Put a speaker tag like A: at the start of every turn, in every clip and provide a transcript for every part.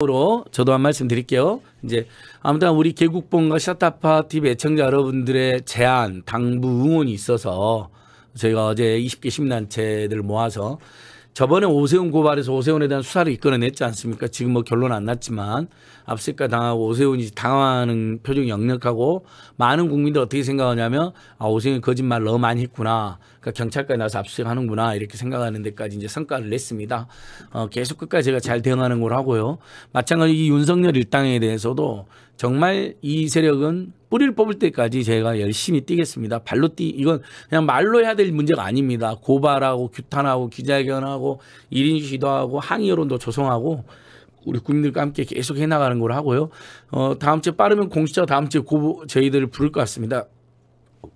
A: 으로 저도 한 말씀 드릴게요. 이제 아무튼 우리 개국본과 샷다파티 애청자 여러분들의 제안, 당부, 응원이 있어서 저희가 어제 20개 심난체들 모아서 저번에 오세훈 고발에서 오세훈에 대한 수사를 이끌어냈지 않습니까? 지금 뭐 결론 안 났지만 압수수색과 당하고 오세훈이 당하는 표정이 역력하고 많은 국민들 어떻게 생각하냐면 아 오세훈이 거짓말 너무 많이 했구나. 그러니까 경찰까지 나서 압수수색하는구나 이렇게 생각하는 데까지 이제 성과를 냈습니다. 어, 계속 끝까지 제가 잘 대응하는 걸 하고요. 마찬가지로 이 윤석열 일당에 대해서도 정말 이 세력은 뿌리를 뽑을 때까지 제가 열심히 뛰겠습니다. 발로 뛰 이건 그냥 말로 해야 될 문제가 아닙니다. 고발하고 규탄하고 기자회견하고 일인 시도하고 항의 여론도 조성하고 우리 국민들과 함께 계속 해나가는 걸 하고요. 어, 다음 주에 빠르면 공시처 다음 주에 고, 저희들을 부를 것 같습니다.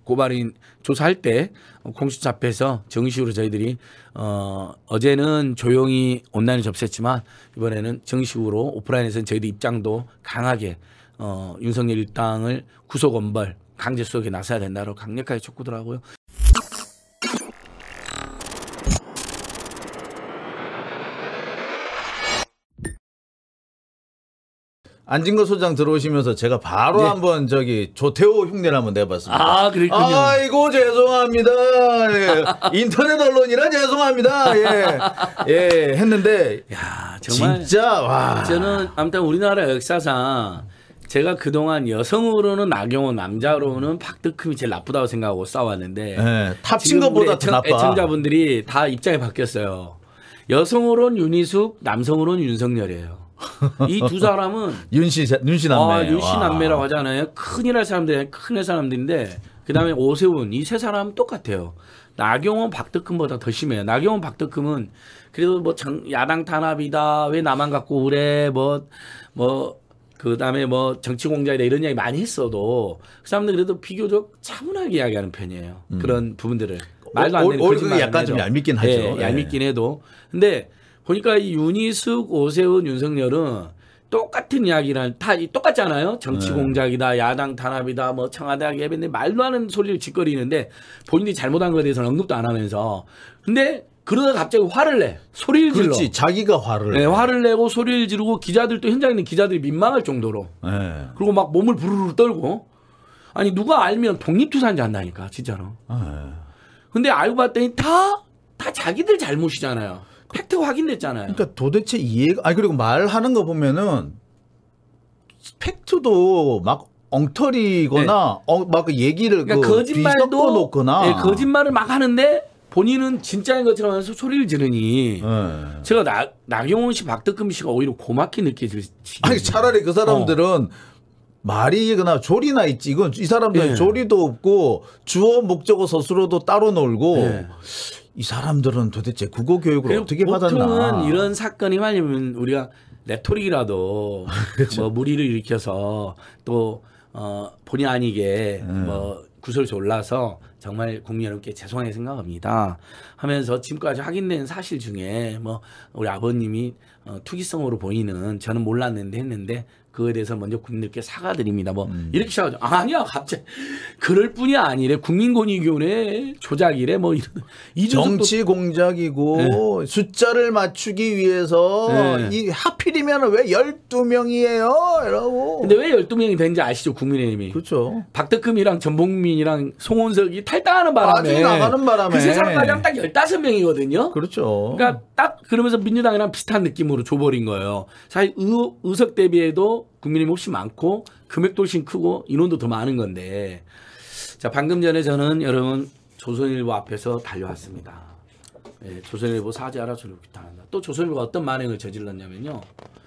A: 고발인 조사할 때 어, 공수처 앞에서 정식으로 저희들이 어, 어제는 조용히 온라인 접수했지만 이번에는 정식으로 오프라인에서는 저희들 입장도 강하게 어, 윤석열 일당을 구속 엄벌 강제 수속에 나서야 된다고 강력하게 촉구더라고요.
B: 안진거 소장 들어오시면서 제가 바로 네. 한번 저기 조태호 흉내를 한번 내봤습니다. 아, 그랬군요. 아이고, 죄송합니다. 예. 인터넷 언론이라 죄송합니다. 예. 예, 했는데. 야, 정말. 진짜, 와. 저는
A: 아무튼 우리나라 역사상 제가 그동안 여성으로는 나경원, 남자로는 박득흠이 제일 나쁘다고 생각하고 싸웠는데. 네, 탑친 것보다 더 나빠. 애청자분들이 다 입장이 바뀌었어요. 여성으로는 윤희숙, 남성으로는 윤석열이에요. 이두 사람은
B: 윤씨 윤씨 남매, 아, 윤씨 남매라고
A: 하잖아요. 큰일 날 사람들, 큰일 사람들인데 그다음에 음. 오세훈 이 세 사람 똑같아요. 나경원 박덕흠보다 더 심해요. 나경원 박덕흠은 그래도 뭐 정, 야당 탄압이다 왜 나만 갖고 그래 뭐 뭐 그다음에 뭐 정치 공작이다 이런 이야기 많이 했어도 그 사람들 그래도 비교적 차분하게 이야기하는 편이에요. 음. 그런 부분들을 말도 안 되는 거짓말 약간 좀 얄밉긴 예, 하죠. 예, 얄밉긴 해도 근데 그러니까 이 윤희숙, 오세훈, 윤석열은 똑같은 이야기를 다 똑같잖아요. 정치 네. 공작이다, 야당 탄압이다, 뭐 청와대 개변데 말도 안 되는 소리를 짓거리는데 본인이 잘못한 거에 대해서는 언급도 안 하면서. 근데 그러다 갑자기 화를 내. 소리를 지 질러. 그렇지.
B: 자기가 화를 네,
A: 화를 내고 소리를 지르고 기자들도 현장에 있는 기자들이 민망할 정도로. 네. 그리고 막 몸을 부르르 떨고. 아니 누가 알면 독립투사인지 안다니까 진짜로. 네. 근데 알고 봤더니 다 다
B: 자기들 잘못이잖아요. 팩트 확인됐잖아요. 그러니까 도대체 이해가 아니 그리고 말하는 거 보면은 팩트도 막 엉터리거나 네. 어, 막 얘기를 그러니까 그 거짓말도 놓거나 네, 거짓말을 막 하는데 본인은 진짜인 것처럼 해서 소리를 지르니 네. 제가 나, 나경원 씨, 박덕금 씨가 오히려 고맙게 느껴질 아니 차라리 그 사람들은 어. 말이거나 조리나 있지 이건 이 사람들 네. 예. 조리도 없고 주어 목적어 스스로도 따로 놀고 예. 이 사람들은 도대체 국어 교육을 어떻게 받았나? 보통은 이런
A: 사건이 많으면 우리가 레토릭이라도 그렇죠. 뭐 무리를 일으켜서 또 어, 본의 아니게 음. 뭐 구설 수올라서 정말 국민 여러분께 죄송하게 생각합니다. 하면서 지금까지 확인된 사실 중에 뭐 우리 아버님이 어, 투기성으로 보이는 저는 몰랐는데 했는데 그거에 대해서 먼저 국민들께 사과드립니다. 뭐 음. 이렇게 시작하죠. 아니야 갑자기 그럴 뿐이 아니래 국민권익위원회 조작이래 뭐 이런 정치
B: 공작이고 네. 숫자를 맞추기 위해서 네. 이 하필이면 왜 12명이에요 이러고 근데 왜 12명이 된지 아시죠 국민의힘이 그렇죠. 박덕금이랑
A: 전봉민이랑 송원석이 탈당하는 바람에 나가는 바람에 그 세상 가장 딱 15명이거든요. 그렇죠. 그러니까 딱 그러면서 민주당이랑 비슷한 느낌으로 줘버린 거예요. 사실 의, 의석 대비에도 국민이 몹시 많고 금액도 훨씬 크고 인원도 더 많은 건데 자 방금 전에 저는 여러분 조선일보 앞에서 달려왔습니다. 예, 조선일보 사지 알아주를 비판한다. 또 조선일보가 어떤 만행을 저질렀냐면요.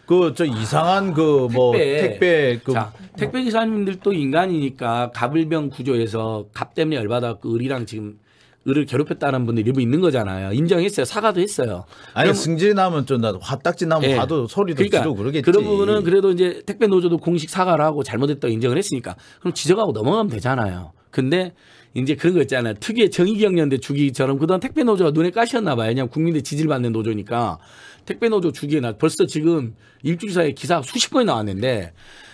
A: 그 저 이상한
B: 아, 그 그뭐 택배, 택배 그... 자,
A: 택배 기사님들도 인간이니까 갑을병 구조에서 갑 때문에 열받았고 을이랑 지금 를 괴롭혔다는 분들 이 일부 있는 거잖아요. 인정했어요. 사과도 했어요. 아니
B: 승진 하면
A: 좀나 화딱지 나면 예. 봐도 소리도 그러니까 지르고 그러겠지. 그런 부분은 그래도 이제 택배 노조도 공식 사과를 하고 잘못했다고 인정을 했으니까 그럼 지적하고 넘어가면 되잖아요. 근데 이제 그런 거 있잖아요. 특유의 정의경련대 주기처럼 그동안 택배 노조가 눈에 까셨나 봐요. 그면 국민들 지지를 받는 노조니까 택배노조 주기에 나 벌써 지금 일주일 사이에 기사 수십 번이 나왔는데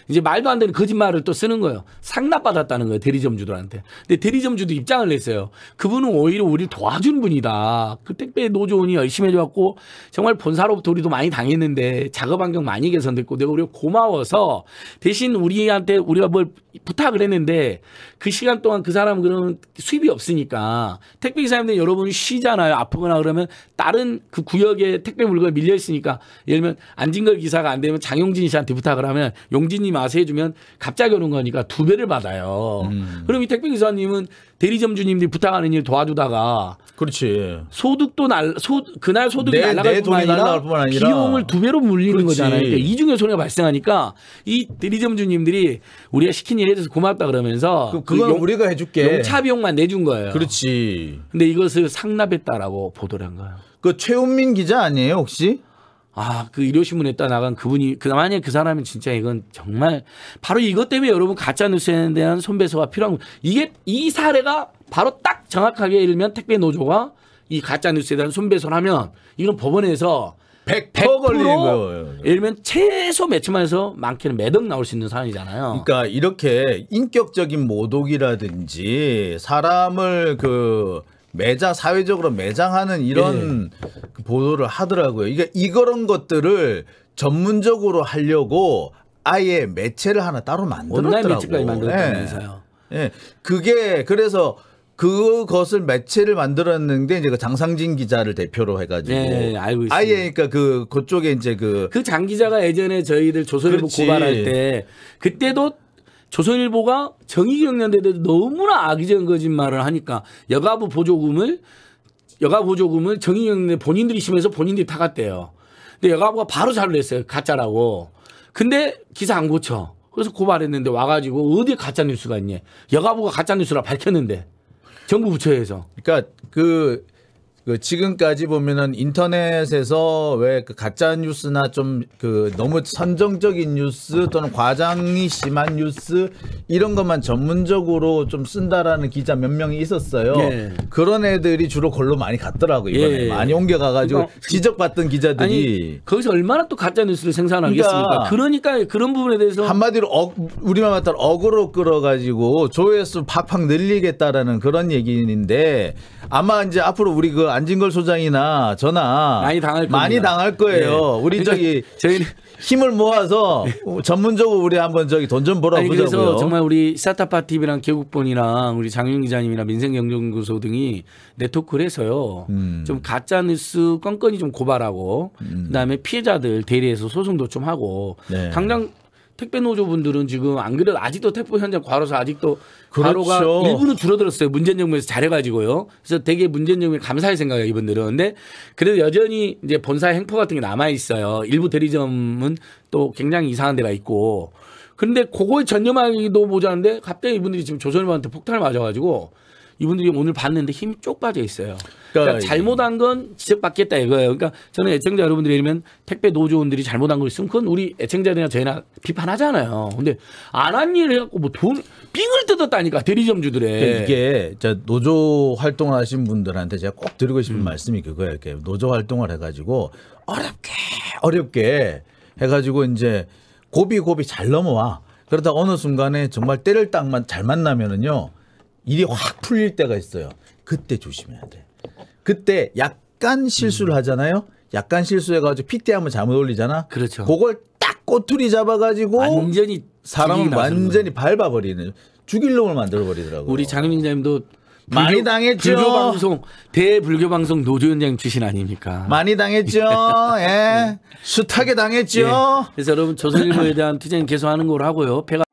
A: 이제 말도 안 되는 거짓말을 또 쓰는 거예요. 상납받았다는 거예요. 대리점주들한테. 근데 대리점주도 입장을 냈어요. 그분은 오히려 우리 도와준 분이다. 그 택배 노조원이 열심히 해줘갖고 정말 본사로부터 우리도 많이 당했는데 작업 환경 많이 개선됐고 내가 우리가 고마워서 대신 우리한테 우리가 뭘 부탁을 했는데 그 시간 동안 그 사람은 그러면 수입이 없으니까 택배 기사님들 여러분 쉬잖아요. 아프거나 그러면 다른 그구역에 택배 물건을 밀려 있으니까 예를 들면 안진걸 기사가 안 되면 장용진 씨한테 부탁을 하면 용진님 아세 해주면 갑자기 오는 거니까 두 배를 받아요. 음. 그럼 이 택배 기사님은 대리점 주님들이 부탁하는 일 도와주다가 그렇지 소득도 날 소 그날 소득이 내, 날아갈 내 뿐만, 아니 뿐만, 아니라 비용을 두 배로 물리는 그렇지. 거잖아요. 그러니까 이중의 손해가 발생하니까 이 대리점 주님들이 우리가 시킨 일에 대서 고맙다 그러면서 그, 건 용, 우리가 해줄게 용차 비용만 내준 거예요. 그렇지. 근데 이것을 상납했다라고 보도를 한 거예요. 그최훈민 기자 아니에요 혹시? 아, 그 일요신문에 따 나간 그분이, 그, 만약그 사람이 진짜 이건 정말 바로 이것 때문에 여러분 가짜뉴스에 대한 손배소가 필요한, 이게 이 사례가 바로 딱 정확하게 예를 들면 택배 노조가 이 가짜뉴스에 대한 손배소를 하면 이건 법원에서 100%, 100% 걸리는 거예요. 예를 들면 최소
B: 매치만 해서 많게는 매덕 나올 수 있는 사안이잖아요. 그러니까 이렇게 인격적인 모독이라든지 사람을 그 매장 사회적으로 매장하는 이런 예. 그 보도를 하더라고요. 이게 이런 것들을 전문적으로 하려고 아예 매체를 하나 따로 만들었더라고요. 만들었다면서요. 예. 예. 그게 그래서 그것을 매체를 만들었는데 이제 그 장상진 기자를 대표로 해가지고 네, 네, 네 알고 있습니다. 아예 그러니까 그 그쪽에 이제 그그 장 기자가 예전에 저희들
A: 조선일보 그렇지. 고발할 때 그때도 조선일보가 정의경련대에 대해서 너무나 악의적인 거짓말을 하니까 여가부 보조금을 여가부 보조금을 정의경련대 본인들이 심해서 본인들이 타갔대요. 근데 여가부가 바로 자료를 냈어요. 가짜라고. 근데 기사 안 고쳐. 그래서 고발했는데 와가지고 어디 가짜 뉴스가 있냐. 여가부가 가짜
B: 뉴스라 밝혔는데 정부 부처에서. 그러니까 그그 지금까지 보면은 인터넷에서 왜그 가짜 뉴스나 좀 그 너무 선정적인 뉴스 또는 과장이 심한 뉴스 이런 것만 전문적으로 좀 쓴다라는 기자 몇 명이 있었어요. 예. 그런 애들이 주로 걸로 많이 갔더라고 이번에 예. 많이 옮겨가가지고 그러니까, 지적받던 기자들이 아니, 거기서 얼마나 또 가짜 뉴스를 생산하겠습니까? 그러니까, 그러니까 그런 부분에 대해서 한마디로 어, 우리만 봤다 어그로 끌어가지고 조회수 팍팍 늘리겠다라는 그런 얘기인데 아마 이제 앞으로 우리 그 안진걸 소장이나 저나 많이 당할, 많이 당할 거예요. 네. 우리 그러니까 저기 저희 힘을 모아서 전문적으로 우리 한번 저기 돈 좀 벌어 보자고요. 그래서 정말 우리 스타파업 TV랑 개국본이랑
A: 우리 장윤 기자님이나 민생경제연구소 등이 네트워크를 해서요. 음. 좀 가짜 뉴스 건건이 좀 고발하고 음. 그다음에 피해자들 대리해서 소송도 좀 하고 네. 당장 택배 노조분들은 지금 안 그래도 아직도 택배 현장 과로사 아직도 그렇죠. 과로가 일부는 줄어들었어요. 문재인 정부에서 잘해가지고요. 그래서 되게 문재인 정부에 감사할 생각이에요 이분들은. 근데 그래도 여전히 이제 본사의 행포 같은 게 남아 있어요. 일부 대리점은 또 굉장히 이상한 데가 있고. 그런데 그거에 전념하기도 모자는데 갑자기 이분들이 지금 조선일보한테 폭탄을 맞아가지고 이분들이 오늘 봤는데 힘이 쪽 빠져 있어요. 그러니까, 잘못한 건 지적받겠다 이거예요. 그러니까 저는 애청자 여러분들이 이러면 택배 노조원들이 잘못한 걸 있으면 그건 우리 애청자들이나 저희나 비판하잖아요. 근데 안 한 일을 해갖고 뭐돈 빙을 뜯었다니까 대리점주들의 그러 그러니까 이게
B: 저 노조 활동을 하신 분들한테 제가 꼭 드리고 싶은 음. 말씀이 그거예요. 이렇게 노조 활동을 해가지고 어렵게 어렵게 해가지고 이제 고비 고비 잘 넘어와. 그러다 어느 순간에 정말 때를 딱만 잘 만나면은요. 일이 확 풀릴 때가 있어요. 그때 조심해야 돼. 그때 약간 실수를 음. 하잖아요. 약간 실수해가지고 피대 한번 잘못 올리잖아. 그렇죠. 그걸 딱 꼬투리 잡아가지고 완전히 사람을 완전히 밟아버리는 죽일 놈을 만들어버리더라고요. 우리 장민자님도 많이 당했죠. 불교 방송 대불교 방송 노조연장 출신
A: 아닙니까?
B: 많이 당했죠. 예, 네. 숱하게 당했죠. 예. 그래서 여러분
A: 조선일보에 대한 투쟁 계속하는 걸 하고요. 폐가